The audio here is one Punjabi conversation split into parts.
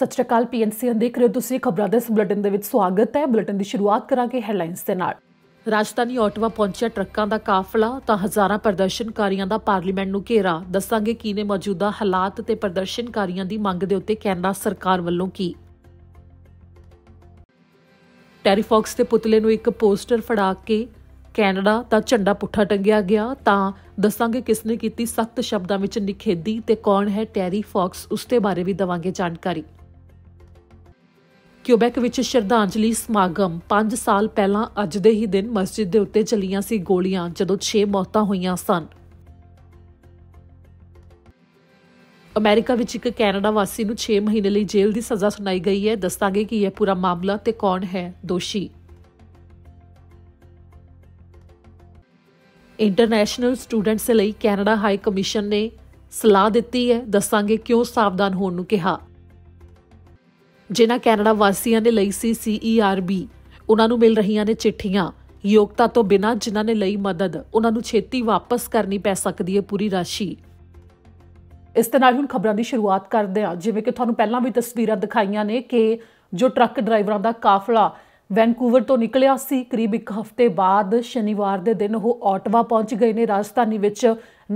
ਸਤਿ ਸ਼੍ਰੀ ਅਕਾਲ ਪੀਐਨਸੀ ਦੇਖ ਰਹੇ ਤੁਸੀਂ ਖਬਰਾਂ ਦੇ ਬੁਲੇਟਿਨ ਦੇ ਵਿੱਚ ਸਵਾਗਤ ਹੈ ਬੁਲੇਟਿਨ ਦੀ ਸ਼ੁਰੂਆਤ ਕਰਾਂਗੇ ਹੈਡਲਾਈਨਸ ਦੇ ਨਾਲ ਰਾਜਧਾਨੀ ਆਟਵਾ ਪਹੁੰਚਿਆ ਟਰੱਕਾਂ ਦਾ ਕਾਫਲਾ ਤਾਂ ਹਜ਼ਾਰਾਂ ਪ੍ਰਦਰਸ਼ਨਕਾਰੀਆਂ ਦਾ ਪਾਰਲੀਮੈਂਟ ਨੂੰ ਘੇਰਾ ਦੱਸਾਂਗੇ ਨੇ ਮੌਜੂਦਾ ਹਾਲਾਤ ਤੇ ਪ੍ਰਦਰਸ਼ਨਕਾਰੀਆਂ ਦੀ ਮੰਗ ਦੇ ਉੱਤੇ ਕੈਨੇਡਾ ਸਰਕਾਰ ਵੱਲੋਂ ਕੀ ਟੈਰੀਫੌਕਸ ਦੇ ਪੁਤਲੇ ਨੂੰ ਇੱਕ ਪੋਸਟਰ ਫੜਾ ਕੇ ਕੈਨੇਡਾ ਦਾ ਝੰਡਾ ਪੁੱਠਾ ਟੰਗਿਆ ਗਿਆ ਤਾਂ ਦੱਸਾਂਗੇ ਕਿਸ ਨੇ ਕੀਤੀ ਸਖਤ ਸ਼ਬਦਾਂ ਵਿੱਚ ਨਿਖੇਦੀ ਤੇ ਕੌਣ ਹੈ ਟੈਰੀ ਫੌਕਸ ਉਸ ਦੇ ਬਾਰੇ ਵੀ ਦਵਾਂਗੇ ਜਾਣਕਾਰੀ ਕਿਊਬੈਕ ਵਿੱਚ ਸ਼ਰਧਾਂਜਲੀ ਸਮਾਗਮ 5 ਸਾਲ ਪਹਿਲਾਂ ਅੱਜ ਦੇ ਹੀ ਦਿਨ ਮਸਜਿਦ ਦੇ ਉੱਤੇ ਚੱਲੀਆਂ ਸੀ ਗੋਲੀਆਂ ਜਦੋਂ 6 ਮੌਤਾਂ ਹੋਈਆਂ ਸਨ ਅਮਰੀਕਾ ਵਿੱਚ ਇੱਕ ਕੈਨੇਡਾ ਵਾਸੀ ਨੂੰ 6 ਮਹੀਨੇ ਲਈ ਜੇਲ੍ਹ ਦੀ ਸਜ਼ਾ ਸੁਣਾਈ ਗਈ ਹੈ ਦੱਸਾਂਗੇ ਕਿ ਇਹ ਪੂਰਾ ਮਾਮਲਾ ਤੇ ਕੌਣ ਹੈ ਦੋਸ਼ੀ ਇੰਟਰਨੈਸ਼ਨਲ ਸਟੂਡੈਂਟਸ ਲਈ ਕੈਨੇਡਾ ਹਾਈ ਕਮਿਸ਼ਨ ਨੇ ਸਲਾਹ ਦਿੱਤੀ ਹੈ ਦੱਸਾਂਗੇ ਕਿਉਂ ਸਾਵਧਾਨ ਹੋਣ ਨੂੰ ਕਿਹਾ ਜਿਨ੍ਹਾਂ ਕੈਨੇਡਾ ਵਾਸੀਆਂ ਨੇ ਲਈ ਸੀ ਸੀਈਆਰਬੀ e ਉਹਨਾਂ ਨੂੰ ਮਿਲ ਰਹੀਆਂ ਨੇ ਚਿੱਠੀਆਂ ਯੋਗਤਾ ਤੋਂ ਬਿਨਾਂ ਜਿਨ੍ਹਾਂ ਨੇ ਲਈ ਮਦਦ ਉਹਨਾਂ ਨੂੰ ਛੇਤੀ ਵਾਪਸ ਕਰਨੀ ਪੈ ਸਕਦੀ ਹੈ ਪੂਰੀ ਰਾਸ਼ੀ ਇਸ ਤਰ੍ਹਾਂ ਨਾਲ ਹੁਣ ਖਬਰਾਂ ਦੀ ਸ਼ੁਰੂਆਤ ਕਰਦੇ ਹਾਂ ਜਿਵੇਂ ਕਿ ਤੁਹਾਨੂੰ ਪਹਿਲਾਂ ਵੀ ਤਸਵੀਰਾਂ ਦਿਖਾਈਆਂ ਨੇ ਕਿ ਜੋ ਟਰੱਕ ਡਰਾਈਵਰਾਂ ਦਾ ਕਾਫਲਾ ਵੈਨਕੂਵਰ ਤੋਂ ਨਿਕਲਿਆ ਸੀ ਕਰੀਬ ਇੱਕ ਹਫ਼ਤੇ ਬਾਅਦ ਸ਼ਨੀਵਾਰ ਦੇ ਦਿਨ ਉਹ ਆਟਵਾ ਪਹੁੰਚ ਗਏ ਨੇ ਰਾਜਸਥਾਨੀ ਵਿੱਚ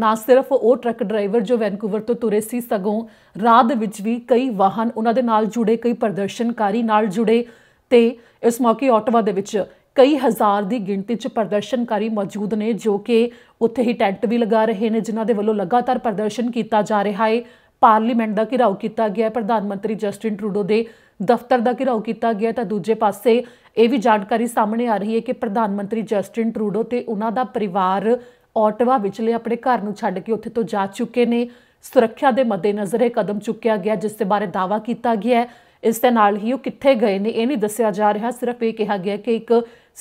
ਨਾ ਸਿਰਫ ਉਹ ਟਰੱਕ ਡਰਾਈਵਰ ਜੋ ਵੈਨਕੂਵਰ ਤੋਂ ਤੁਰੇ ਸੀ ਸਗੋਂ ਰਾਤ ਦੇ ਵਿੱਚ ਵੀ ਕਈ ਵਾਹਨ ਉਹਨਾਂ ਦੇ ਨਾਲ ਜੁੜੇ ਕਈ ਪ੍ਰਦਰਸ਼ਨਕਾਰੀ ਨਾਲ ਜੁੜੇ ਤੇ ਇਸ ਮੌਕੇ ਆਟਵਾ ਦੇ ਵਿੱਚ ਕਈ ਹਜ਼ਾਰ ਦੀ ਗਿਣਤੀ 'ਚ ਪ੍ਰਦਰਸ਼ਨਕਾਰੀ ਮੌਜੂਦ ਨੇ ਜੋ ਕਿ ਉੱਥੇ ਹੀ ਟੈਂਟ ਵੀ ਲਗਾ ਰਹੇ ਨੇ ਜਿਨ੍ਹਾਂ ਦੇ ਵੱਲੋਂ ਲਗਾਤਾਰ ਪ੍ਰਦਰਸ਼ਨ ਕੀਤਾ ਜਾ ਰਿਹਾ ਹੈ ਪਾਰਲੀਮੈਂਟ ਦਾ ਘਿਰਾਓ ਕੀਤਾ ਗਿਆ ਹੈ ਪ੍ਰਧਾਨ ਮੰਤਰੀ ਜਸਟਿਨ ਟਰੂਡੋ ਦੇ ਦਫ਼ਤਰ ਦਾ ਘਿਰਾਓ ਕੀਤਾ ਗਿਆ ਤਾਂ ਦੂਜੇ ਪਾਸੇ ਇਹ ਵੀ ਜਾਣਕਾਰੀ ਸਾਹਮਣੇ ਆ ਰਹੀ ਹੈ ਕਿ ਪ੍ਰਧਾਨ ਮੰਤਰੀ ਜਸਟਿਨ ਟਰੂਡੋ ਤੇ ਉਹਨਾਂ ਦਾ ਪਰਿਵਾਰ ਆਟਵਾ ਵਿਚਲੇ ਆਪਣੇ ਘਰ ਨੂੰ ਛੱਡ ਕੇ ਉੱਥੇ ਤੋਂ ਜਾ ਚੁੱਕੇ ਨੇ ਸੁਰੱਖਿਆ ਦੇ ਮੱਦੇਨਜ਼ਰ ਇਹ ਕਦਮ ਚੁੱਕਿਆ ਗਿਆ ਜਿਸ ਦੇ ਬਾਰੇ ਦਾਵਾ ਕੀਤਾ ਗਿਆ ਹੈ ਇਸ ਦੇ ਨਾਲ ਹੀ ਉਹ ਕਿੱਥੇ ਗਏ ਨੇ ਇਹ ਨਹੀਂ ਦੱਸਿਆ ਜਾ ਰਿਹਾ ਸਿਰਫ ਇਹ ਕਿਹਾ ਗਿਆ ਕਿ ਇੱਕ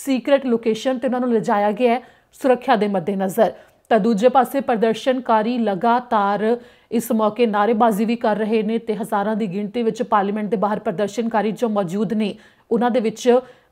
ਸੀਕ੍ਰੀਟ ਲੋਕੇਸ਼ਨ ਤੇ ਉਹਨਾਂ ਨੂੰ ਲਿਜਾਇਆ ਗਿਆ ਹੈ ਸੁਰੱਖਿਆ ਦੇ ਮੱਦੇਨਜ਼ਰ ਤਾਂ ਦੂਜੇ ਪਾਸੇ ਪ੍ਰਦਰਸ਼ਨਕਾਰੀ ਲਗਾਤਾਰ ਇਸ ਮੌਕੇ ਨਾਰੇਬਾਜ਼ੀ ਵੀ ਕਰ ਰਹੇ ਨੇ ਤੇ ਹਜ਼ਾਰਾਂ ਦੀ ਗਿਣਤੀ ਵਿੱਚ ਪਾਰਲੀਮੈਂਟ ਦੇ ਬਾਹਰ ਪ੍ਰਦਰਸ਼ਨਕਾਰੀ ਜੋ ਮੌਜੂਦ ਨੇ ਉਹਨਾਂ ਦੇ ਵਿੱਚ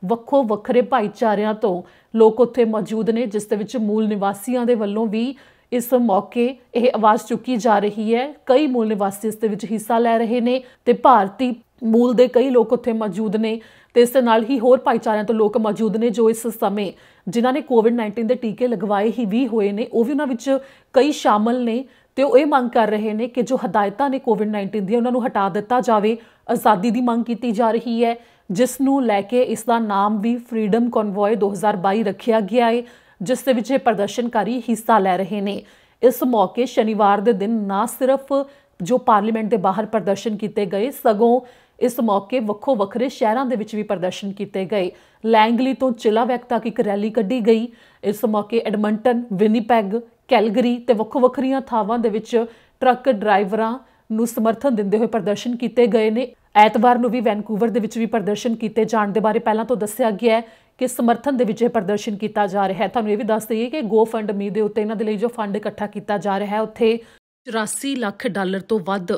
ਵੱਖੋ ਵੱਖਰੇ ਭਾਈਚਾਰਿਆਂ ਤੋਂ ਲੋਕ ਉੱਥੇ ਮੌਜੂਦ ਨੇ ਜਿਸ ਦੇ ਵਿੱਚ ਮੂਲ ਨਿਵਾਸੀਆਂ ਦੇ ਵੱਲੋਂ ਵੀ ਇਸ ਮੌਕੇ ਇਹ ਆਵਾਜ਼ ਚੁੱਕੀ ਜਾ ਰਹੀ ਹੈ ਕਈ ਮੂਲ ਨਿਵਾਸੀ ਇਸ ਦੇ ਵਿੱਚ ਹਿੱਸਾ ਲੈ ਰਹੇ ਨੇ ਤੇ ਭਾਰਤੀ ਮੂਲ ਦੇ ਕਈ ਲੋਕ ਉੱਥੇ ਮੌਜੂਦ ਨੇ ਤੇ ਇਸ ਦੇ ਨਾਲ ਹੀ ਹੋਰ ਭਾਈਚਾਰਿਆਂ ਤੋਂ ਲੋਕ ਮੌਜੂਦ ਨੇ ਜੋ ਇਸ ਸਮੇਂ ਜਿਨ੍ਹਾਂ ਨੇ ਕੋਵਿਡ-19 ਦੇ ਟੀਕੇ ਲਗਵਾਏ ਹੀ ਵੀ ਹੋਏ ਨੇ ਉਹ ਵੀ ਉਹਨਾਂ ਵਿੱਚ ਕਈ ਸ਼ਾਮਲ ਨੇ ਤੇ ਉਹ ਇਹ ਮੰਗ ਕਰ ਰਹੇ ਨੇ ਕਿ ਜੋ ਹਦਾਇਤਾਂ ਨੇ ਕੋਵਿਡ-19 ਦੀਆਂ ਉਹਨਾਂ ਨੂੰ ਹਟਾ ਦਿੱਤਾ ਜਾਵੇ ਆਜ਼ਾਦੀ ਦੀ ਮੰਗ ਕੀਤੀ ਜਾ ਰਹੀ ਹੈ ਜਿਸ ਨੂੰ ਲੈ ਕੇ ਇਸ ਦਾ ਨਾਮ ਵੀ ਫਰੀडम ਕਨਵੋਏ 2022 ਰੱਖਿਆ ਗਿਆ ਹੈ ਜਿਸ ਦੇ ਵਿੱਚ ਇਹ ਪ੍ਰਦਰਸ਼ਨਕਾਰੀ ਹਿੱਸਾ ਲੈ ਰਹੇ ਨੇ ਇਸ ਮੌਕੇ ਸ਼ਨੀਵਾਰ ਦੇ ਦਿਨ ਨਾ ਸਿਰਫ ਜੋ ਪਾਰਲੀਮੈਂਟ ਦੇ ਬਾਹਰ ਪ੍ਰਦਰਸ਼ਨ ਕੀਤੇ ਗਏ ਸਗੋਂ ਇਸ ਮੌਕੇ ਵੱਖੋ ਵੱਖਰੇ ਸ਼ਹਿਰਾਂ ਦੇ ਵਿੱਚ ਵੀ ਪ੍ਰਦਰਸ਼ਨ ਕੀਤੇ ਗਏ ਲੈਂਗਲੀ ਤੋਂ ਵੈਕ ਤੱਕ ਇੱਕ ਰੈਲੀ ਕੱਢੀ ਗਈ ਇਸ ਮੌਕੇ ਐਡਮੰਟਨ ਵਿਨੀਪੈਗ ਕੈਲਗਰੀ ਤੇ ਵੱਖੋ ਵੱਖਰੀਆਂ ਥਾਵਾਂ ਦੇ ਵਿੱਚ ਟਰੱਕ ਡਰਾਈਵਰਾਂ ਨੂੰ ਸਮਰਥਨ ਦਿੰਦੇ ਹੋਏ ਪ੍ਰਦਰਸ਼ਨ ਕੀਤੇ ਗਏ ਨੇ ਐਤਵਾਰ ਨੂੰ ਵੀ ਵੈਨਕੂਵਰ ਦੇ ਵਿੱਚ ਵੀ ਪ੍ਰਦਰਸ਼ਨ ਕੀਤੇ ਜਾਣ ਦੇ ਬਾਰੇ ਪਹਿਲਾਂ ਤੋਂ ਦੱਸਿਆ ਗਿਆ ਹੈ ਕਿ ਸਮਰਥਨ ਦੇ ਵਿੱਚ ਇਹ ਪ੍ਰਦਰਸ਼ਨ ਕੀਤਾ ਜਾ ਰਿਹਾ ਹੈ ਤੁਹਾਨੂੰ ਇਹ ਵੀ ਦੱਸ ਦਈਏ ਕਿ ਗੋ ਫੰਡ ਮੀ ਦੇ ਉੱਤੇ ਇਹਨਾਂ ਦੇ ਲਈ ਜੋ ਫੰਡ ਇਕੱਠਾ ਕੀਤਾ ਜਾ ਰਿਹਾ ਹੈ ਉੱਥੇ 84 ਲੱਖ ਡਾਲਰ ਤੋਂ ਵੱਧ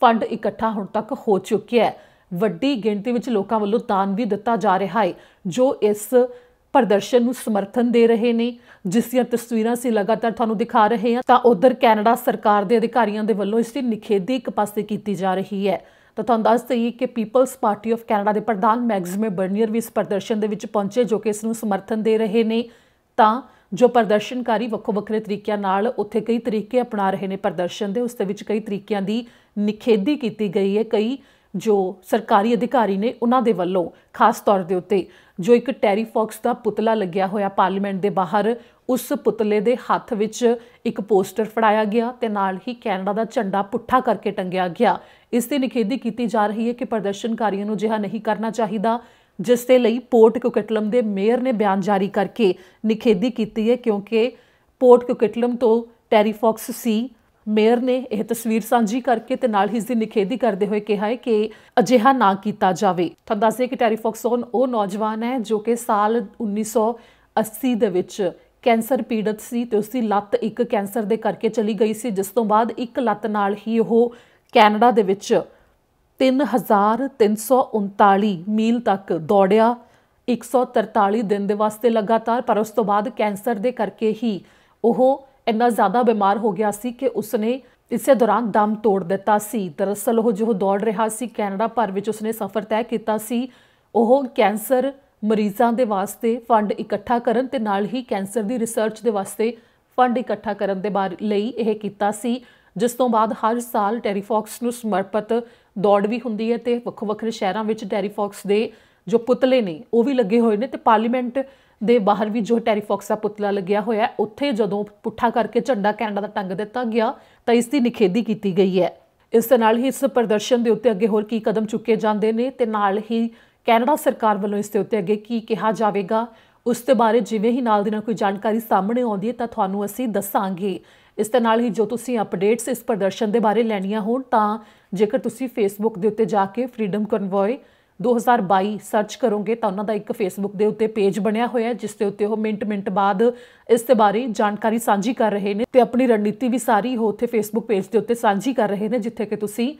ਫੰਡ ਇਕੱਠਾ ਹੁਣ ਤੱਕ ਹੋ ਚੁੱਕਿਆ ਹੈ ਵੱਡੀ ਗਿਣਤੀ ਵਿੱਚ ਲੋਕਾਂ ਵੱਲੋਂ ਦਾਨ ਵੀ ਦਿੱਤਾ ਜਾ ਰਿਹਾ ਹੈ ਜੋ ਇਸ ਪ੍ਰਦਰਸ਼ਨ ਨੂੰ ਸਮਰਥਨ ਦੇ ਰਹੇ ਨੇ ਜਿਸ ਦੀਆਂ ਤਸਵੀਰਾਂ ਸੀ ਲਗਾਤਾਰ ਤੁਹਾਨੂੰ ਦਿਖਾ ਰਹੇ ਹਾਂ ਤਾਂ ਉਧਰ ਕੈਨੇਡਾ ਸਰਕਾਰ ਦੇ ਅਧਿਕਾਰੀਆਂ ਦੇ ਵੱਲੋਂ ਇਸ ਦੀ ਨਿਖੇਧੀ ਇੱਕ ਪਾਸੇ ਕੀਤੀ ਜਾ ਰਹੀ ਹੈ ਤਾਂ ਤੁਹਾਨੂੰ ਦੱਸ ਦਈਏ ਕਿ ਪੀਪਲਸ ਪਾਰਟੀ ਆਫ ਕੈਨੇਡਾ ਦੇ ਪ੍ਰਧਾਨ ਮੈਗਜ਼ਮੇ ਬਰਨੀਅਰ ਵੀ ਇਸ ਪ੍ਰਦਰਸ਼ਨ ਦੇ ਵਿੱਚ ਪਹੁੰਚੇ ਜੋ ਕਿ ਇਸ ਨੂੰ ਸਮਰਥਨ ਦੇ ਰਹੇ ਨੇ ਤਾਂ ਜੋ ਪ੍ਰਦਰਸ਼ਨਕਾਰੀ ਵੱਖੋ ਵੱਖਰੇ ਤਰੀਕਿਆਂ ਨਾਲ ਉੱਥੇ ਕਈ ਤਰੀਕੇ ਅਪਣਾ ਰਹੇ ਨੇ ਪ੍ਰਦਰਸ਼ਨ ਦੇ ਉਸ ਦੇ ਵਿੱਚ ਕਈ ਤਰੀਕਿਆਂ ਦੀ ਨਿਖੇਧੀ ਕੀਤੀ ਗਈ ਹੈ ਕਈ ਜੋ ਸਰਕਾਰੀ ਅਧਿਕਾਰੀ ਨੇ ਉਹਨਾਂ ਦੇ ਵੱਲੋਂ ਖਾਸ ਤੌਰ ਦੇ ਉੱਤੇ ਜੋ ਇੱਕ ਟੈਰੀ ਫੌਕਸ ਦਾ ਪੁਤਲਾ ਲੱਗਿਆ ਹੋਇਆ ਪਾਰਲੀਮੈਂਟ ਦੇ ਬਾਹਰ ਉਸ ਪੁਤਲੇ ਦੇ ਹੱਥ ਵਿੱਚ ਇੱਕ ਪੋਸਟਰ ਫੜਾਇਆ ਗਿਆ ਤੇ ਨਾਲ ਹੀ ਕੈਨੇਡਾ ਦਾ ਝੰਡਾ ਪੁੱਠਾ ਕਰਕੇ ਟੰਗਿਆ ਗਿਆ ਇਸ ਦੀ ਨਿਖੇਧੀ ਕੀਤੀ ਜਾ ਰਹੀ ਹੈ ਕਿ ਪ੍ਰਦਰਸ਼ਨਕਾਰੀਆਂ ਨੂੰ ਜਿਹਾ ਨਹੀਂ ਕਰਨਾ ਚਾਹੀਦਾ ਜਿਸ ਦੇ ਲਈ ਪੋਰਟ ਕੁਕਟਲਮ ਦੇ ਮੇਅਰ ਨੇ ਬਿਆਨ ਜਾਰੀ ਕਰਕੇ ਨਿਖੇਧੀ ਕੀਤੀ ਹੈ ਕਿਉਂਕਿ ਪੋਰਟ ਕੁਕਟਲਮ ਤੋਂ ਟੈਰੀ ਫੌਕਸ ਸੀ ਮੇਅਰ ਨੇ ਇਹ ਤਸਵੀਰ ਸਾਂਝੀ ਕਰਕੇ ਤੇ ਨਾਲ ਹੀ ਇਸ ਦੀ ਨਿਖੇਧੀ ਕਰਦੇ ਹੋਏ ਕਿਹਾ ਹੈ ਕਿ ਅਜਿਹਾ ਨਾ ਕੀਤਾ ਜਾਵੇ ਤਾਂ ਦੱਸਦੇ ਕਿ ਟੈਰੀ ਫੋਕਸੋਨ ਉਹ ਨੌਜਵਾਨ ਹੈ ਜੋ ਕਿ ਸਾਲ 1980 ਦੇ ਵਿੱਚ ਕੈਂਸਰ ਪੀੜਤ ਸੀ ਤੇ ਉਸ ਦੀ ਲੱਤ ਇੱਕ ਕੈਂਸਰ ਦੇ ਕਰਕੇ ਚਲੀ ਗਈ ਸੀ ਜਿਸ ਤੋਂ ਬਾਅਦ ਇੱਕ ਲੱਤ ਨਾਲ ਹੀ ਉਹ ਕੈਨੇਡਾ ਦੇ ਵਿੱਚ 3339 ਮੀਲ ਤੱਕ ਦੌੜਿਆ 143 ਦਿਨ ਦੇ ਵਾਸਤੇ ਲਗਾਤਾਰ ਪਰ ਉਸ ਤੋਂ ਬਾਅਦ ਕੈਂਸਰ ਦੇ ਕਰਕੇ ਹੀ ਉਹ ਇੰਨਾ ਜ਼ਿਆਦਾ ਬਿਮਾਰ ਹੋ ਗਿਆ ਸੀ ਕਿ ਉਸਨੇ ਇਸੇ ਦੌਰਾਨ ਦਮ ਤੋੜ ਦਿੱਤਾ ਸੀ ਦਰਅਸਲ ਉਹ ਜੋ ਦੌੜ ਰਿਹਾ ਸੀ ਕੈਨੇਡਾ ਭਰ ਵਿੱਚ ਉਸਨੇ ਸਫ਼ਰ ਤੈਅ ਕੀਤਾ ਸੀ ਉਹ ਕੈਂਸਰ ਮਰੀਜ਼ਾਂ ਦੇ ਵਾਸਤੇ ਫੰਡ ਇਕੱਠਾ ਕਰਨ ਤੇ ਨਾਲ ਹੀ ਕੈਂਸਰ ਦੀ ਰਿਸਰਚ ਦੇ ਵਾਸਤੇ ਫੰਡ ਇਕੱਠਾ ਕਰਨ ਦੇ ਲਈ ਇਹ ਕੀਤਾ ਸੀ ਜਿਸ ਤੋਂ ਬਾਅਦ ਹਰ ਸਾਲ ਟੈਰੀਫੌਕਸ ਨੂੰ ਸਮਰਪਿਤ ਦੌੜ ਵੀ ਹੁੰਦੀ ਹੈ ਤੇ ਵੱਖ-ਵੱਖਰੇ ਸ਼ਹਿਰਾਂ ਵਿੱਚ ਟੈਰੀਫੌਕਸ ਦੇ ਜੋ ਪੁਤਲੇ ਨੇ ਉਹ ਵੀ ਲੱਗੇ ਹੋਏ ਨੇ ਤੇ ਪਾਰਲੀਮੈਂਟ ਦੇ ਬਾਹਰ ਵੀ ਜੋ ਟੈਰੀਫੌਕਸ ਦਾ ਪੁਤਲਾ ਲੱਗਿਆ ਹੋਇਆ ਹੈ ਉੱਥੇ ਜਦੋਂ ਪੁੱਠਾ ਕਰਕੇ ਝੰਡਾ ਕੈਨੇਡਾ ਦਾ ਟੰਗ ਦਿੱਤਾ ਗਿਆ ਤਾਂ ਇਸ ਦੀ ਨਿਖੇਧੀ ਕੀਤੀ ਗਈ ਹੈ ਇਸ ਦੇ ਨਾਲ ਹੀ ਇਸ ਪ੍ਰਦਰਸ਼ਨ ਦੇ ਉੱਤੇ ਅੱਗੇ ਹੋਰ ਕੀ ਕਦਮ ਚੁੱਕੇ ਜਾਂਦੇ ਨੇ ਤੇ ਨਾਲ ਹੀ ਕੈਨੇਡਾ ਸਰਕਾਰ ਵੱਲੋਂ ਇਸ ਦੇ ਉੱਤੇ ਅੱਗੇ ਕੀ ਕਿਹਾ ਜਾਵੇਗਾ ਉਸ ਦੇ ਬਾਰੇ ਜਿਵੇਂ ਹੀ ਨਾਲ ਦੀ ਨਾਲ ਕੋਈ ਜਾਣਕਾਰੀ ਸਾਹਮਣੇ ਆਉਂਦੀ ਹੈ ਤਾਂ ਤੁਹਾਨੂੰ ਅਸੀਂ ਦੱਸਾਂਗੇ ਇਸ ਦੇ ਨਾਲ ਹੀ ਜੋ ਤੁਸੀਂ ਅਪਡੇਟਸ ਇਸ ਪ੍ਰਦਰਸ਼ਨ ਦੇ ਬਾਰੇ ਲੈਣੀਆਂ ਹੋਣ ਤਾਂ ਜੇਕਰ ਤੁਸੀਂ ਫੇਸਬੁੱਕ ਦੇ ਉੱਤੇ ਜਾ ਕੇ ਫਰੀडम ਕਨਵੋਏ 2022 ਸਰਚ ਕਰੋਗੇ ਤਾਂ ਉਹਨਾਂ ਦਾ ਇੱਕ ਫੇਸਬੁੱਕ ਦੇ ਉੱਤੇ ਪੇਜ ਬਣਿਆ ਹੋਇਆ ਹੈ ਜਿਸ ਦੇ ਉੱਤੇ ਉਹ ਮਿੰਟ ਮਿੰਟ ਬਾਅਦ ਇਸ ਦੇ ਬਾਰੇ ਜਾਣਕਾਰੀ ਸਾਂਝੀ ਕਰ ਰਹੇ ਨੇ ਤੇ ਆਪਣੀ ਰਣਨੀਤੀ ਵੀ ਸਾਰੀ ਉਹ ਉੱਥੇ ਫੇਸਬੁੱਕ ਪੇਜ ਦੇ ਉੱਤੇ ਸਾਂਝੀ ਕਰ ਰਹੇ ਨੇ ਜਿੱਥੇ ਕਿ ਤੁਸੀਂ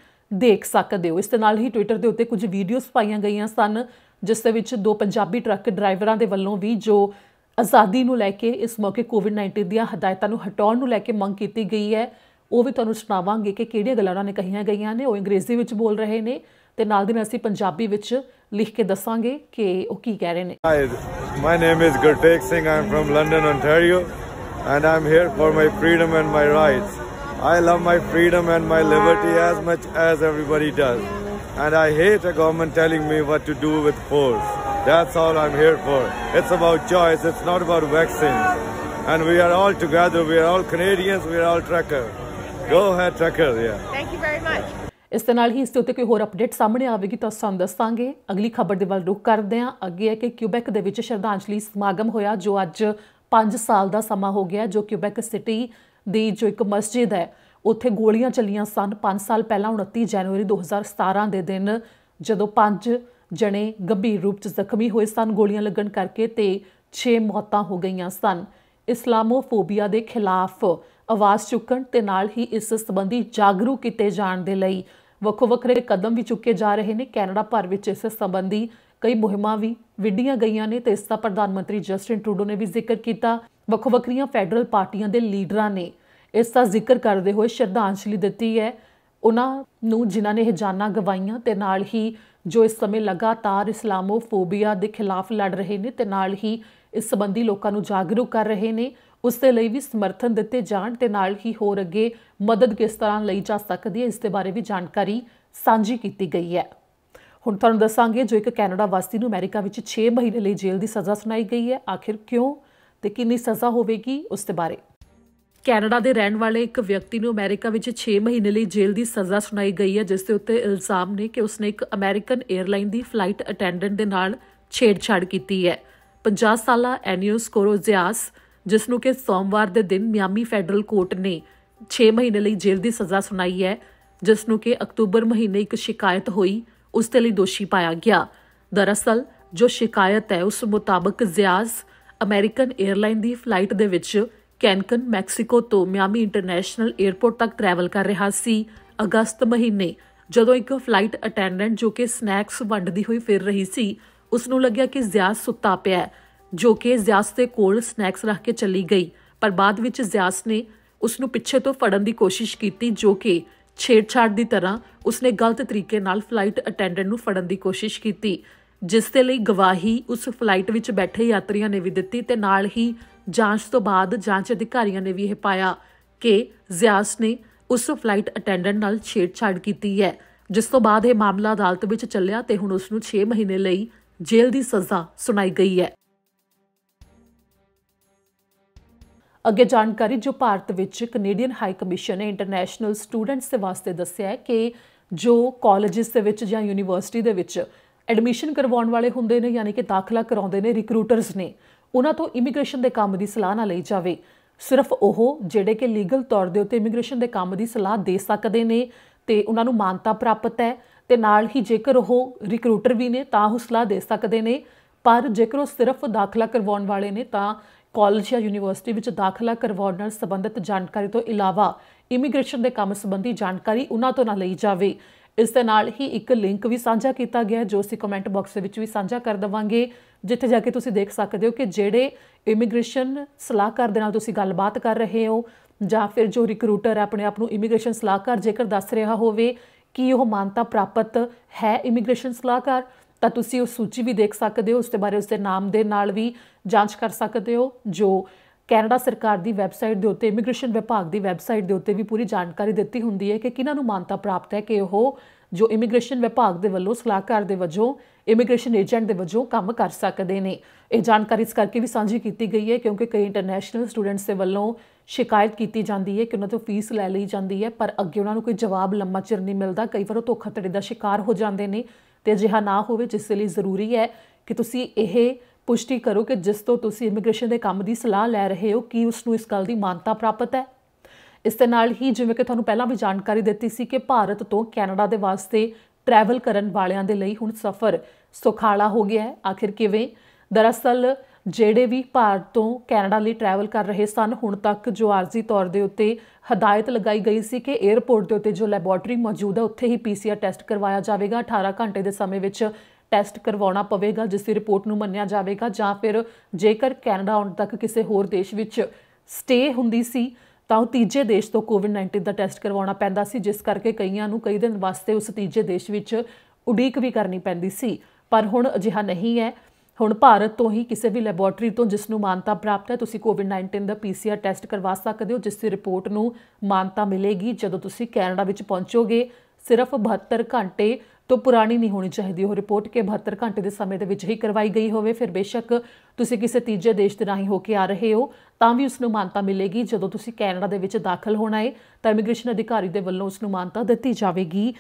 ਦੇਖ ਸਕਦੇ ਹੋ ਇਸ ਦੇ ਨਾਲ ਹੀ ਟਵਿੱਟਰ ਦੇ ਉੱਤੇ ਕੁਝ ਵੀਡੀਓਜ਼ ਪਾਈਆਂ ਗਈਆਂ ਸਨ ਜਿਸ ਦੇ ਵਿੱਚ ਦੋ ਪੰਜਾਬੀ ਟਰੱਕ ਡਰਾਈਵਰਾਂ ਦੇ ਵੱਲੋਂ ਵੀ ਜੋ ਆਜ਼ਾਦੀ ਨੂੰ ਲੈ ਕੇ ਇਸ ਮੌਕੇ ਕੋਵਿਡ-19 ਦੀਆਂ ਹਦਾਇਤਾਂ ਨੂੰ ਹਟਾਉਣ ਨੂੰ ਲੈ ਕੇ ਮੰਗ ਕੀਤੀ ਗਈ ਹੈ ਉਹ ਵੀ ਤੁਹਾਨੂੰ ਸੁਣਾਵਾਂਗੇ ਕਿ ਕਿਹੜੀਆਂ ਗੱਲਾਂ ਉਹਨਾਂ ਨੇ ਕਹੀਆਂ ਗਈਆਂ ਨੇ ਉਹ ਅੰਗਰੇਜ਼ੀ ਵਿੱਚ ਬੋਲ ਰਹੇ ਨੇ ਤੇ ਨਾਲ ਦੀ ਨਾਲ ਅਸੀਂ ਪੰਜਾਬੀ ਵਿੱਚ ਲਿਖ ਕੇ ਦੱਸਾਂਗੇ ਕਿ ਉਹ ਕੀ ਕਹਿ ਰਹੇ ਨੇ my name is Gurtek Singh I'm from London Ontario and I'm here for my freedom and my rights I love my freedom and my liberty as much as force. ਡਸ and I hate a government telling me what to do with force That's all I'm here for. It's about choice, it's not about vaccines. And we are all together, we are all Canadians, we are all truckers. Go ahead, truckers, yeah. Thank you very much. ਇਸ ਦੇ ਨਾਲ ਹੀ ਇਸ ਦੇ ਉੱਤੇ ਕੋਈ ਹੋਰ ਅਪਡੇਟ ਸਾਹਮਣੇ ਆਵੇਗੀ ਤਾਂ ਤੁਹਾਨੂੰ ਦੱਸਾਂਗੇ ਅਗਲੀ ਖਬਰ ਦੇ ਵੱਲ ਰੁਕ ਕਰਦੇ ਹਾਂ ਅੱਗੇ ਹੈ ਕਿ ਕਿਊਬੈਕ ਦੇ ਵਿੱਚ ਸ਼ਰਧਾਂਜਲੀ ਸਮਾਗਮ ਹੋਇਆ ਜੋ ਅੱਜ 5 ਸਾਲ ਦਾ ਸਮਾਂ ਹੋ ਗਿਆ ਜੋ ਕਿਊਬੈਕ ਸਿਟੀ ਦੀ ਜੋ ਇੱਕ ਮਸਜਿਦ ਹੈ ਉੱਥੇ ਗੋਲੀਆਂ ਚੱਲੀਆਂ ਸਨ 5 ਸਾਲ ਪਹਿਲਾਂ 29 ਜਨਵਰੀ 2017 ਦੇ ਦਿਨ ਜਦੋਂ 5 ਜਣੇ ਗੰਭੀਰ ਰੂਪ 'ਚ ਜ਼ਖਮੀ ਹੋਏ ਸਨ ਗੋਲੀਆਂ ਲੱਗਣ ਕਰਕੇ ਤੇ 6 ਮੌਤਾਂ ਹੋ ਗਈਆਂ ਸਨ ਇਸਲਾਮੋਫੋਬੀਆ ਦੇ ਖਿਲਾਫ ਆਵਾਜ਼ ਚੁੱਕਣ ਤੇ ਨਾਲ ਹੀ ਇਸ ਸੰਬੰਧੀ ਜਾਗਰੂਕ ਕੀਤੇ ਜਾਣ ਦੇ ਲਈ ਵੱਖੋ ਵੱਖਰੇ ਕਦਮ ਵੀ ਚੁੱਕੇ ਜਾ ਰਹੇ ਨੇ ਕੈਨੇਡਾ ਭਰ ਵਿੱਚ ਇਸ ਸੰਬੰਧੀ ਕਈ ਮੁਹਿੰਮਾਂ ਵੀ ਵਿੱਢੀਆਂ ਗਈਆਂ ਨੇ ਤੇ ਇਸ ਦਾ ਪ੍ਰਧਾਨ ਮੰਤਰੀ ਜਸਟਿਨ ਟਰੂਡੋ ਨੇ ਵੀ ਜ਼ਿਕਰ ਕੀਤਾ ਵੱਖੋ ਵੱਖਰੀਆਂ ਫੈਡਰਲ ਪਾਰਟੀਆਂ ਦੇ ਲੀਡਰਾਂ ਨੇ ਇਸ ਦਾ ਜ਼ਿਕਰ ਕਰਦੇ ਹੋਏ ਸ਼ਰਧਾਂਜਲੀ ਦਿੱਤੀ ਹੈ ਉਹਨਾਂ ਨੂੰ ਜਿਨ੍ਹਾਂ ਨੇ ਇਹ ਜਾਨਾਂ ਗਵਾਈਆਂ ਤੇ ਨਾਲ ਹੀ ਜੋ ਇਸ ਸਮੇਂ ਲਗਾਤਾਰ ਇਸਲਾਮੋਫੋਬੀਆ ਦੇ ਖਿਲਾਫ ਲੜ ਰਹੇ ਨੇ ਤੇ ਨਾਲ ਹੀ ਇਸ ਸੰਬੰਧੀ ਲੋਕਾਂ ਨੂੰ ਜਾਗਰੂਕ ਕਰ ਰਹੇ ਨੇ ਉਸ ਦੇ ਲਈ ਵੀ ਸਮਰਥਨ ਦਿੱਤੇ ਜਾਣ ਤੇ ਨਾਲ ਹੀ ਹੋਰ ਅੱਗੇ ਮਦਦ ਕਿਸ ਤਰ੍ਹਾਂ ਲਈ ਜਾ ਸਕਦੀ ਹੈ ਇਸ ਦੇ ਬਾਰੇ ਵੀ ਜਾਣਕਾਰੀ ਸਾਂਝੀ ਕੀਤੀ ਗਈ ਹੈ ਹੁਣ ਤੁਹਾਨੂੰ ਦੱਸਾਂਗੇ ਜੋ ਇੱਕ ਕੈਨੇਡਾ ਵਾਸੀ ਨੂੰ ਅਮਰੀਕਾ ਵਿੱਚ 6 ਮਹੀਨੇ ਲਈ ਜੇਲ੍ਹ ਦੀ ਸਜ਼ਾ ਸੁਣਾਈ ਗਈ ਹੈ ਆਖਿਰ ਕਿਉਂ ਤੇ ਕਿੰਨੀ ਸਜ਼ਾ ਹੋਵੇਗੀ ਉਸ ਦੇ ਬਾਰੇ ਕੈਨੇਡਾ ਦੇ ਰਹਿਣ ਵਾਲੇ ਇੱਕ ਵਿਅਕਤੀ ਨੂੰ ਅਮਰੀਕਾ ਵਿੱਚ 6 ਮਹੀਨੇ ਲਈ ਜੇਲ੍ਹ ਦੀ ਸਜ਼ਾ ਸੁਣਾਈ ਗਈ ਹੈ ਜਿਸ ਦੇ ਉੱਤੇ ਇਲਜ਼ਾਮ ਨੇ ਕਿ ਉਸਨੇ ਇੱਕ ਅਮਰੀਕਨ 에ਅਰਲਾਈਨ ਦੀ ਫਲਾਈਟ ਅਟੈਂਡੈਂਟ ਦੇ ਨਾਲ ਛੇੜਛਾੜ ਕੀਤੀ ਹੈ 50 ਸਾਲਾ ਐਨੀਓਸ ਕੋਰੋਜ਼ਿਆਸ ਜਿਸ ਨੂੰ ਕਿ ਸੋਮਵਾਰ ਦੇ ਦਿਨ ਮਿਆਮੀ ਫੈਡਰਲ ਕੋਰਟ ਨੇ 6 ਮਹੀਨੇ ਲਈ ਜੇਲ੍ਹ ਦੀ ਸਜ਼ਾ ਸੁਣਾਈ ਹੈ ਜਿਸ ਨੂੰ ਕਿ ਅਕਤੂਬਰ ਮਹੀਨੇ ਇੱਕ ਸ਼ਿਕਾਇਤ ਹੋਈ ਉਸ ਤੇ ਲਈ ਦੋਸ਼ੀ ਪਾਇਆ ਗਿਆ ਦਰਅਸਲ ਜੋ ਸ਼ਿਕਾਇਤ ਹੈ ਉਸ ਮੁਤਾਬਕ ਜ਼ਿਆਜ਼ ਅਮਰੀਕਨ 에ਅਰਲਾਈਨ ਦੀ ਫਲਾਈਟ ਦੇ ਵਿੱਚ ਕੈਨਕਨ ਮੈਕਸੀਕੋ ਤੋਂ ਮਿਆਮੀ ਇੰਟਰਨੈਸ਼ਨਲ 에ਅਰਪੋਰਟ ਤੱਕ ਟਰੈਵਲ ਕਰ ਰਿਹਾ ਸੀ ਅਗਸਤ ਮਹੀਨੇ ਜਦੋਂ ਇੱਕ ਫਲਾਈਟ ਅਟੈਂਡੈਂਟ ਜੋ ਕਿ ਸਨੈਕਸ ਵੰਡਦੀ ਹੋਈ ਫਿਰ ਰਹੀ ਸੀ ਉਸ ਨੂੰ ਲੱਗਿਆ ਕਿ ਜ਼ਿਆਜ਼ ਸੁੱਤਾ ਪਿਆ ਹੈ ਜੋ ਕਿ ਜ਼ਿਆਸ ਦੇ ਕੋਲ ਸਨੈਕਸ ਰੱਖ ਕੇ ਚਲੀ ਗਈ ਪਰ ਬਾਅਦ ਵਿੱਚ ਜ਼ਿਆਸ ਨੇ ਉਸ ਨੂੰ ਪਿੱਛੇ ਤੋਂ ਫੜਨ ਦੀ ਕੋਸ਼ਿਸ਼ ਕੀਤੀ ਜੋ ਕਿ ਛੇੜਛਾੜ ਦੀ ਤਰ੍ਹਾਂ ਉਸਨੇ ਗਲਤ ਤਰੀਕੇ ਨਾਲ ਫਲਾਈਟ ਅਟੈਂਡੈਂਟ ਨੂੰ ਫੜਨ ਦੀ ਕੋਸ਼ਿਸ਼ ਕੀਤੀ ਜਿਸ ਦੇ ਲਈ ਗਵਾਹੀ ਉਸ ਫਲਾਈਟ ਵਿੱਚ ਬੈਠੇ ਯਾਤਰੀਆਂ ਨੇ ਵੀ ਦਿੱਤੀ ਤੇ ਨਾਲ ਹੀ ਜਾਂਚ ਤੋਂ ਬਾਅਦ ਜਾਂਚ ਅਧਿਕਾਰੀਆਂ ਨੇ ਵੀ ਇਹ ਪਾਇਆ ਕਿ ਜ਼ਿਆਸ ਨੇ ਉਸ ਫਲਾਈਟ ਅਟੈਂਡੈਂਟ ਨਾਲ ਛੇੜਛਾੜ ਕੀਤੀ ਹੈ ਜਿਸ ਤੋਂ ਬਾਅਦ ਇਹ ਮਾਮਲਾ ਅਦਾਲਤ ਵਿੱਚ ਚੱਲਿਆ ਤੇ ਹੁਣ ਉਸ ਨੂੰ 6 ਮਹੀਨੇ ਲਈ ਜੇਲ੍ਹ ਦੀ ਸਜ਼ਾ ਸੁਣਾਈ ਗਈ ਹੈ ਅੱਗੇ ਜਾਣਕਾਰੀ ਜੋ ਭਾਰਤ ਵਿੱਚ ਕੈਨੇਡੀਅਨ ਹਾਈ ਕਮਿਸ਼ਨ ਨੇ ਇੰਟਰਨੈਸ਼ਨਲ ਸਟੂਡੈਂਟਸ ਦੇ ਵਾਸਤੇ ਦੱਸਿਆ ਹੈ ਕਿ ਜੋ ਕਾਲਜਸ ਦੇ ਵਿੱਚ ਜਾਂ ਯੂਨੀਵਰਸਿਟੀ ਦੇ ਵਿੱਚ ਐਡਮਿਸ਼ਨ ਕਰਵਾਉਣ ਵਾਲੇ ਹੁੰਦੇ ਨੇ ਯਾਨੀ ਕਿ ਦਾਖਲਾ ਕਰਾਉਂਦੇ ਨੇ ਰਿਕਰੂਟਰਸ ਨੇ ਉਹਨਾਂ ਤੋਂ ਇਮੀਗ੍ਰੇਸ਼ਨ ਦੇ ਕੰਮ ਦੀ ਸਲਾਹ ਨਾ ਲਈ ਜਾਵੇ ਸਿਰਫ ਉਹ ਜਿਹੜੇ ਕਿ ਲੀਗਲ ਤੌਰ ਦੇ ਉੱਤੇ ਇਮੀਗ੍ਰੇਸ਼ਨ ਦੇ ਕੰਮ ਦੀ ਸਲਾਹ ਦੇ ਸਕਦੇ ਨੇ ਤੇ ਉਹਨਾਂ ਨੂੰ ਮਾਨਤਾ ਪ੍ਰਾਪਤ ਹੈ ਤੇ ਨਾਲ ਹੀ ਜੇਕਰ ਉਹ ਰਿਕਰੂਟਰ ਵੀ ਨੇ ਤਾਂ ਉਹ ਸਲਾਹ ਦੇ ਸਕਦੇ ਨੇ ਪਰ ਜੇਕਰ ਉਹ ਸਿਰਫ ਦਾਖਲਾ ਕਰਵਾਉਣ ਵਾਲੇ ਨੇ ਤਾਂ ਕਾਲਜ ਜਾਂ ਯੂਨੀਵਰਸਿਟੀ ਵਿੱਚ ਦਾਖਲਾ ਕਰਵਾਉਣ ਨਾਲ ਸੰਬੰਧਿਤ ਜਾਣਕਾਰੀ ਤੋਂ ਇਲਾਵਾ ਇਮੀਗ੍ਰੇਸ਼ਨ ਦੇ ਕੰਮ ਸੰਬੰਧੀ ਜਾਣਕਾਰੀ ਉਹਨਾਂ ਤੋਂ ਨਾ ਲਈ ਜਾਵੇ ਇਸ ਦੇ ਨਾਲ ਹੀ ਇੱਕ ਲਿੰਕ ਵੀ ਸਾਂਝਾ ਕੀਤਾ ਗਿਆ ਜੋ ਅਸੀਂ ਕਮੈਂਟ ਬਾਕਸ ਦੇ ਵਿੱਚ ਵੀ ਸਾਂਝਾ ਕਰ ਦਵਾਂਗੇ ਜਿੱਥੇ ਜਾ ਕੇ ਤੁਸੀਂ ਦੇਖ ਸਕਦੇ ਹੋ ਕਿ ਜਿਹੜੇ ਇਮੀਗ੍ਰੇਸ਼ਨ ਸਲਾਹਕਾਰ ਦੇ ਨਾਲ ਤੁਸੀਂ ਗੱਲਬਾਤ ਕਰ ਰਹੇ ਹੋ ਜਾਂ ਫਿਰ ਜੋ ਰਿਕਰੂਟਰ ਆਪਣੇ ਆਪ ਨੂੰ ਇਮੀਗ੍ਰੇਸ਼ਨ ਸਲਾਹਕਾਰ ਜੇਕਰ ਦੱਸ ਰਿਹਾ ਹੋਵੇ ਕਿ ਉਹ ਮਾਨਤਾ ਪ੍ਰਾਪਤ ਹੈ ਇਮੀਗ੍ਰੇਸ਼ਨ ਸਲਾਹਕਾਰ ਤਾਂ ਤੁਸੀਂ ਉਹ ਸੂਚੀ ਵੀ ਦੇਖ ਸਕਦੇ ਹੋ ਉਸ ਦੇ ਬਾਰੇ ਉਸ ਦੇ ਨਾਮ ਦੇ ਨਾਲ ਵੀ ਜਾਂਚ ਕਰ ਸਕਦੇ ਹੋ ਜੋ ਕੈਨੇਡਾ ਸਰਕਾਰ ਦੀ ਵੈਬਸਾਈਟ ਦੇ ਉੱਤੇ ਇਮੀਗ੍ਰੇਸ਼ਨ ਵਿਭਾਗ ਦੀ ਵੈਬਸਾਈਟ ਦੇ ਉੱਤੇ ਵੀ ਪੂਰੀ ਜਾਣਕਾਰੀ ਦਿੱਤੀ ਹੁੰਦੀ ਹੈ ਕਿ ਕਿਹਨਾਂ ਨੂੰ ਮਾਨਤਾ ਪ੍ਰਾਪਤ ਹੈ ਕਿ ਉਹ ਜੋ ਇਮੀਗ੍ਰੇਸ਼ਨ ਵਿਭਾਗ ਦੇ ਵੱਲੋਂ ਸਲਾਹਕਾਰ ਦੇ ਵਜੋਂ ਇਮੀਗ੍ਰੇਸ਼ਨ ਏਜੰਟ ਦੇ ਵਜੋਂ ਕੰਮ ਕਰ ਸਕਦੇ ਨੇ ਇਹ ਜਾਣਕਾਰੀ ਇਸ ਕਰਕੇ ਵੀ ਸਾਂਝੀ ਕੀਤੀ ਗਈ ਹੈ ਕਿਉਂਕਿ ਕਈ ਇੰਟਰਨੈਸ਼ਨਲ ਸਟੂਡੈਂਟਸ ਦੇ ਵੱਲੋਂ ਸ਼ਿਕਾਇਤ ਕੀਤੀ ਜਾਂਦੀ ਹੈ ਕਿ ਉਹਨਾਂ ਤੋਂ ਫੀਸ ਲੈ ਲਈ ਜਾਂਦੀ ਹੈ ਪਰ ਅੱਗੇ ਉਹਨਾਂ ਨੂੰ ਕੋਈ ਜਵਾਬ ਲੰਮਾ ਚਿਰ ਨਹੀਂ ਮਿਲਦਾ ਕਈ ਵਾਰ ਉਹ ਧੋਖਾਧੜੀ ਦਾ ਸ਼ਿਕਾਰ ਹੋ ਜਾਂਦੇ ਨੇ ਤੇ ਅਜਿਹਾ ਨਾ ਹੋਵੇ ਜਿਸ ਲਈ ਜ਼ਰੂਰੀ ਹੈ ਕਿ ਤੁਸੀਂ ਇਹ ਪੁਸ਼ਟੀ ਕਰੋ ਕਿ ਜਿਸ ਤੋਂ ਤੁਸੀਂ ਇਮੀਗ੍ਰੇਸ਼ਨ ਦੇ ਕੰਮ ਦੀ ਸਲਾਹ ਲੈ ਰਹੇ ਹੋ ਕੀ ਉਸ ਨੂੰ ਇਸ ਗੱਲ ਦੀ ਮਾਨਤਾ ਪ੍ਰਾਪਤ ਹੈ ਇਸ ਦੇ ਨਾਲ ਹੀ ਜਿਵੇਂ ਕਿ ਤੁਹਾਨੂੰ ਪਹਿਲਾਂ ਵੀ ਜਾਣਕਾਰੀ ਦਿੱਤੀ ਸੀ ਕਿ ਭਾਰਤ ਤੋਂ ਕੈਨੇਡਾ ਦੇ ਵਾਸਤੇ ਟਰੈਵਲ ਕਰਨ ਵਾਲਿਆਂ ਦੇ ਲਈ ਹੁਣ ਸਫ਼ਰ ਸੁਖਾਲਾ ਹੋ ਗਿਆ ਹੈ ਆਖਿਰ ਕਿਵੇਂ ਦਰਅਸਲ ਜਿਹੜੇ ਵੀ ਭਾਰਤ ਤੋਂ ਕੈਨੇਡਾ ਲਈ ਟਰੈਵਲ ਕਰ ਰਹੇ ਸਨ ਹੁਣ ਤੱਕ ਜੋ ਆਰਜ਼ੀ ਤੌਰ ਦੇ ਉੱਤੇ ਹਦਾਇਤ ਲਗਾਈ ਗਈ ਸੀ ਕਿ 에어ਪੋਰਟ ਦੇ ਉੱਤੇ ਜੋ ਲੈਬੋਰਟਰੀ ਮੌਜੂਦ ਹੈ ਉੱਥੇ ਹੀ ਪੀਸੀਆਰ ਟੈਸਟ ਕਰਵਾਇਆ ਜਾਵੇਗਾ 18 ਘੰਟੇ ਦੇ ਸਮੇਂ ਵਿੱਚ ਟੈਸਟ ਕਰਵਾਉਣਾ ਪਵੇਗਾ ਜਿਸ ਦੀ ਰਿਪੋਰਟ ਨੂੰ ਮੰਨਿਆ ਜਾਵੇਗਾ ਜਾਂ ਫਿਰ ਜੇਕਰ ਕੈਨੇਡਾ ਆਉਣ ਤੱਕ ਕਿਸੇ ਹੋਰ ਦੇਸ਼ ਵਿੱਚ ਸਟੇ ਹੁੰਦੀ ਸੀ ਤਾਂ ਉਹ ਤੀਜੇ ਦੇਸ਼ ਤੋਂ ਕੋਵਿਡ-19 ਦਾ ਟੈਸਟ ਕਰਵਾਉਣਾ ਪੈਂਦਾ ਸੀ ਜਿਸ ਕਰਕੇ ਕਈਆਂ ਨੂੰ ਕਈ ਦਿਨ ਵਾਸਤੇ ਉਸ ਤੀਜੇ ਦੇਸ਼ ਵਿੱਚ ਉਡੀਕ ਵੀ ਕਰਨੀ ਪੈਂਦੀ ਸੀ ਪਰ ਹੁਣ ਅਜਿਹਾ ਨਹੀਂ ਹੈ ਹੁਣ ਭਾਰਤ ਤੋਂ ਹੀ ਕਿਸੇ ਵੀ ਲੈਬੋਰਟਰੀ ਤੋਂ ਜਿਸ ਨੂੰ ਮਾਨਤਾ ਪ੍ਰਾਪਤ ਹੈ ਤੁਸੀਂ ਕੋਵਿਡ-19 ਦਾ ਪੀਸੀਆਰ ਟੈਸਟ ਕਰਵਾ ਸਕਦੇ ਹੋ ਜਿਸ ਦੀ ਰਿਪੋਰਟ ਨੂੰ ਮਾਨਤਾ ਮਿਲੇਗੀ ਜਦੋਂ ਤੁਸੀਂ ਕੈਨੇਡਾ ਵਿੱਚ ਪਹੁੰਚੋਗੇ ਸਿਰਫ 72 ਘੰਟੇ ਤੋਂ ਪੁਰਾਣੀ ਨਹੀਂ ਹੋਣੀ ਚਾਹੀਦੀ ਉਹ ਰਿਪੋਰਟ ਕਿ 72 ਘੰਟੇ ਦੇ ਸਮੇਂ ਦੇ ਵਿੱਚ ਹੀ ਕਰਵਾਈ ਗਈ ਹੋਵੇ ਫਿਰ ਬੇਸ਼ੱਕ ਤੁਸੀਂ ਕਿਸੇ ਤੀਜੇ ਦੇਸ਼ ਦੇ ਰਾਹੀਂ ਹੋ ਕੇ ਆ ਰਹੇ ਹੋ ਤਾਂ ਵੀ ਉਸ ਨੂੰ ਮਾਨਤਾ ਮਿਲੇਗੀ ਜਦੋਂ ਤੁਸੀਂ ਕੈਨੇਡਾ ਦੇ ਵਿੱਚ ਦਾਖਲ ਹੋਣਾ ਹੈ ਤਾਂ ਇਮੀਗ੍ਰੇਸ਼ਨ ਅਧਿਕਾਰੀ ਦੇ ਵੱਲੋਂ ਉਸ ਨੂੰ ਮਾਨਤਾ ਦਿੱਤੀ ਜਾਵੇਗੀ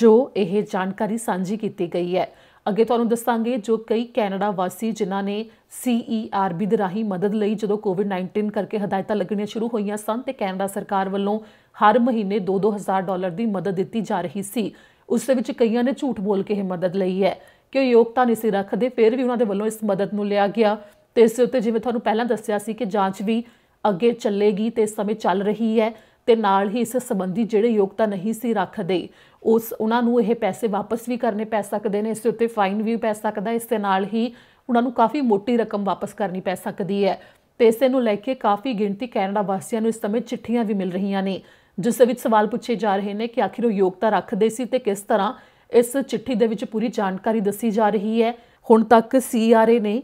ਜੋ ਇਹ ਜਾਣਕਾਰੀ ਸਾਂਝੀ ਕੀਤੀ ਗਈ ਹੈ ਅੱਗੇ ਤੁਹਾਨੂੰ ਦੱਸਾਂਗੇ ਜੋ ਕਈ ਕੈਨੇਡਾ ਵਾਸੀ ਜਿਨ੍ਹਾਂ ਨੇ ਸੀਈਆਰਬੀ e ਦੇ ਰਾਹੀਂ ਮਦਦ ਲਈ ਜਦੋਂ ਕੋਵਿਡ-19 ਕਰਕੇ ਹਦਾਇਤਾਂ ਲੱਗਣੀਆਂ ਸ਼ੁਰੂ ਹੋਈਆਂ ਸਨ ਤੇ ਕੈਨੇਡਾ ਸਰਕਾਰ ਵੱਲੋਂ ਹਰ ਮਹੀਨੇ 2-2000 ਡਾਲਰ ਦੀ ਮਦਦ ਦਿੱਤੀ ਜਾ ਰਹੀ ਸੀ ਉਸ ਦੇ ਵਿੱਚ ਕਈਆਂ ਨੇ ਝੂਠ ਬੋਲ ਕੇ ਇਹ ਮਦਦ ਲਈ ਹੈ ਕਿ ਉਹ ਯੋਗਤਾ ਨਹੀਂ ਸੀ ਰੱਖਦੇ ਫਿਰ ਵੀ ਉਹਨਾਂ ਦੇ ਵੱਲੋਂ ਇਸ ਮਦਦ ਨੂੰ ਲਿਆ ਗਿਆ ਤੇ ਇਸ ਉੱਤੇ ਜਿਵੇਂ ਤੁਹਾਨੂੰ ਪਹਿਲਾਂ ਦੱਸਿਆ ਸੀ ਕਿ ਜਾਂਚ ਵੀ ਅੱਗੇ ਚੱਲੇਗੀ ਤੇ ਸਮੇਂ ਚੱਲ ਰਹੀ ਹੈ ਤੇ ਨਾਲ ਹੀ ਇਸ ਸੰਬੰਧੀ ਜਿਹੜੇ ਯੋਗਤਾ ਨਹੀਂ ਸੀ ਰੱਖਦੇ ਉਸ ਉਹਨਾਂ ਨੂੰ ਇਹ ਪੈਸੇ ਵਾਪਸ ਵੀ ਕਰਨੇ ਪੈ ਸਕਦੇ ਨੇ ਇਸ ਦੇ ਉੱਤੇ ਫਾਈਨ ਵੀ ਪੈ ਸਕਦਾ ਇਸ ਦੇ ਨਾਲ ਹੀ ਉਹਨਾਂ ਨੂੰ ਕਾਫੀ ਮੋਟੀ ਰਕਮ ਵਾਪਸ ਕਰਨੀ ਪੈ ਸਕਦੀ ਹੈ ਤੇ ਇਸੇ ਨੂੰ ਲੈ ਕੇ ਕਾਫੀ ਗਿਣਤੀ ਕੈਨੇਡਾ ਵਾਸੀਆਂ ਨੂੰ ਇਸ ਸਮੇਂ ਚਿੱਠੀਆਂ ਵੀ ਮਿਲ ਰਹੀਆਂ ਨੇ ਜਿਸ ਵਿੱਚ ਸਵਾਲ ਪੁੱਛੇ ਜਾ ਰਹੇ ਨੇ ਕਿ ਆਖਿਰ ਉਹ ਯੋਗਤਾ ਰੱਖਦੇ ਸੀ ਤੇ ਕਿਸ ਤਰ੍ਹਾਂ ਇਸ ਚਿੱਠੀ ਦੇ ਵਿੱਚ ਪੂਰੀ ਜਾਣਕਾਰੀ ਦੱਸੀ ਜਾ ਰਹੀ ਹੈ ਹੁਣ ਤੱਕ ਸੀਆਰਏ ਨੇ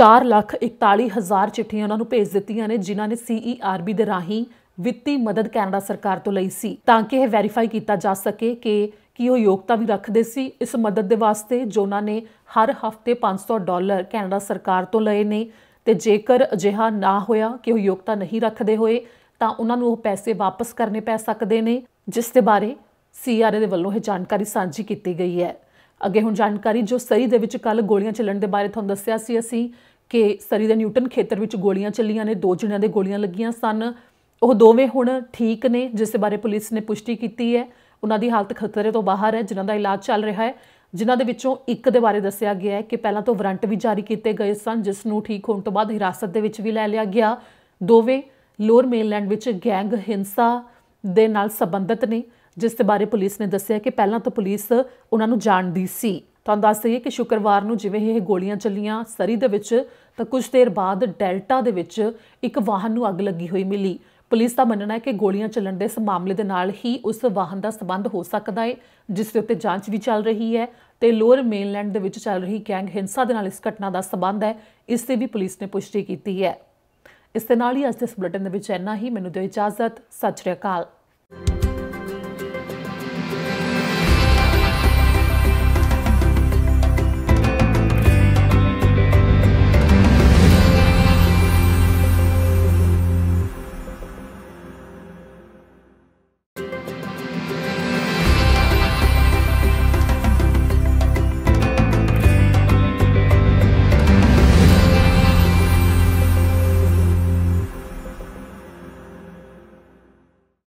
441000 ਚਿੱਠੀਆਂ ਉਹਨਾਂ ਨੂੰ ਭੇਜ ਦਿੱਤੀਆਂ ਨੇ ਜਿਨ੍ਹਾਂ ਨੇ ਸੀਈਆਰਬੀ ਦੇ ਰਾਹੀਂ ਵਿੱਤੀ ਮਦਦ ਕੈਨੇਡਾ ਸਰਕਾਰ ਤੋਂ ਲਈ ਸੀ ਤਾਂ ਕਿ ਇਹ ਵੈਰੀਫਾਈ ਕੀਤਾ ਜਾ ਸਕੇ ਕਿ ਕੀ ਉਹ ਯੋਗਤਾ ਵੀ ਰੱਖਦੇ ਸੀ ਇਸ ਮਦਦ ਦੇ ਵਾਸਤੇ ਜੋ ਉਹਨਾਂ ਨੇ ਹਰ ਹਫਤੇ 500 ਡਾਲਰ ਕੈਨੇਡਾ ਸਰਕਾਰ ਤੋਂ ਲਏ ਨੇ ਤੇ ਜੇਕਰ ਅਜਿਹਾ ਨਾ ਹੋਇਆ ਕਿ ਉਹ ਯੋਗਤਾ ਨਹੀਂ ਰੱਖਦੇ ਹੋਏ ਤਾਂ ਉਹਨਾਂ ਨੂੰ ਉਹ ਪੈਸੇ ਵਾਪਸ ਕਰਨੇ ਪੈ ਸਕਦੇ ਨੇ ਜਿਸ ਦੇ ਬਾਰੇ ਸੀਆਰਏ ਦੇ ਵੱਲੋਂ ਇਹ ਜਾਣਕਾਰੀ ਸਾਂਝੀ ਕੀਤੀ ਗਈ ਹੈ ਅੱਗੇ ਹੁਣ ਜਾਣਕਾਰੀ ਜੋ ਸਰੀ ਦੇ ਵਿੱਚ ਕੱਲ ਗੋਲੀਆਂ ਚੱਲਣ ਦੇ ਬਾਰੇ ਤੁਹਾਨੂੰ ਦੱਸਿਆ ਸੀ ਅਸੀਂ ਕਿ ਸਰੀ ਦੇ ਨਿਊਟਨ ਖੇਤਰ ਵਿੱਚ ਗੋਲੀਆਂ ਚੱਲੀਆਂ ਨੇ ਦੋ ਜਣਿਆਂ ਦੇ ਗੋਲੀਆਂ ਲੱਗੀਆਂ ਸਨ ਉਹ ਦੋਵੇਂ ਹੁਣ ਠੀਕ ਨੇ ਜਿਸ ਬਾਰੇ ਪੁਲਿਸ ਨੇ ਪੁਸ਼ਟੀ ਕੀਤੀ ਹੈ ਉਹਨਾਂ ਦੀ ਹਾਲਤ ਖਤਰੇ ਤੋਂ ਬਾਹਰ ਹੈ ਜਿਨ੍ਹਾਂ ਦਾ ਇਲਾਜ ਚੱਲ ਰਿਹਾ ਹੈ ਜਿਨ੍ਹਾਂ ਦੇ ਵਿੱਚੋਂ ਇੱਕ ਦੇ ਬਾਰੇ ਦੱਸਿਆ ਗਿਆ ਹੈ ਕਿ ਪਹਿਲਾਂ ਤੋਂ ਵਾਰੰਟ ਵੀ ਜਾਰੀ ਕੀਤੇ ਗਏ ਸਨ ਜਿਸ ਨੂੰ ਠੀਕ ਹੋਣ ਤੋਂ ਬਾਅਦ ਹਿਰਾਸਤ ਦੇ ਵਿੱਚ ਵੀ ਲੈ ਲਿਆ ਗਿਆ ਦੋਵੇਂ ਲੋਅਰ ਮੇਨਲੈਂਡ ਵਿੱਚ ਗੈਂਗ ਹਿੰਸਾ ਦੇ ਨਾਲ ਸੰਬੰਧਿਤ ਨੇ ਜਿਸ ਦੇ ਬਾਰੇ ਪੁਲਿਸ ਨੇ ਦੱਸਿਆ ਕਿ ਪਹਿਲਾਂ ਤੋਂ ਪੁਲਿਸ ਉਹਨਾਂ ਨੂੰ ਜਾਣਦੀ ਸੀ ਤੁਹਾਨੂੰ ਦੱਸ ਦਈਏ ਕਿ ਸ਼ੁੱਕਰਵਾਰ ਨੂੰ ਜਿਵੇਂ ਇਹ ਗੋਲੀਆਂ ਚੱਲੀਆਂ ਸਰੀ ਦੇ ਵਿੱਚ ਤਾਂ ਕੁਝ ਦੇਰ ਬਾਅਦ ਡੈਲਟਾ ਦੇ ਵਿੱਚ ਇੱਕ ਵਾਹਨ ਨੂੰ ਅੱਗ ਲੱਗੀ ਹੋਈ ਮਿਲੀ ਪੁਲਿਸ ਦਾ ਮੰਨਣਾ ਹੈ ਕਿ ਗੋਲੀਆਂ ਚੱਲਣ ਦੇ ਇਸ ਮਾਮਲੇ ਦੇ ਨਾਲ ਹੀ ਉਸ ਵਾਹਨ ਦਾ ਸਬੰਧ ਹੋ ਸਕਦਾ ਹੈ ਜਿਸ ਦੇ ਉੱਤੇ ਜਾਂਚ ਵੀ ਚੱਲ ਰਹੀ ਹੈ ਤੇ ਲੋਅਰ ਮੇਨਲੈਂਡ ਦੇ ਵਿੱਚ ਚੱਲ ਰਹੀ ਗੈਂਗ ਹਿੰਸਾ ਦੇ ਨਾਲ ਇਸ ਘਟਨਾ ਦਾ ਸਬੰਧ ਹੈ ਇਸ ਤੇ ਵੀ ਪੁਲਿਸ ਨੇ ਪੁਸ਼ਟੀ ਕੀਤੀ ਹੈ ਇਸ ਦੇ ਨਾਲ ਹੀ ਅੱਜ ਦੇ ਬੁਲੇਟਿਨ ਦੇ ਵਿੱਚ ਇੰਨਾ ਹੀ ਮੈਨੂੰ ਦਿਓ ਇਜਾਜ਼ਤ ਸਤਿ ਸ਼੍ਰੀ ਅਕਾਲ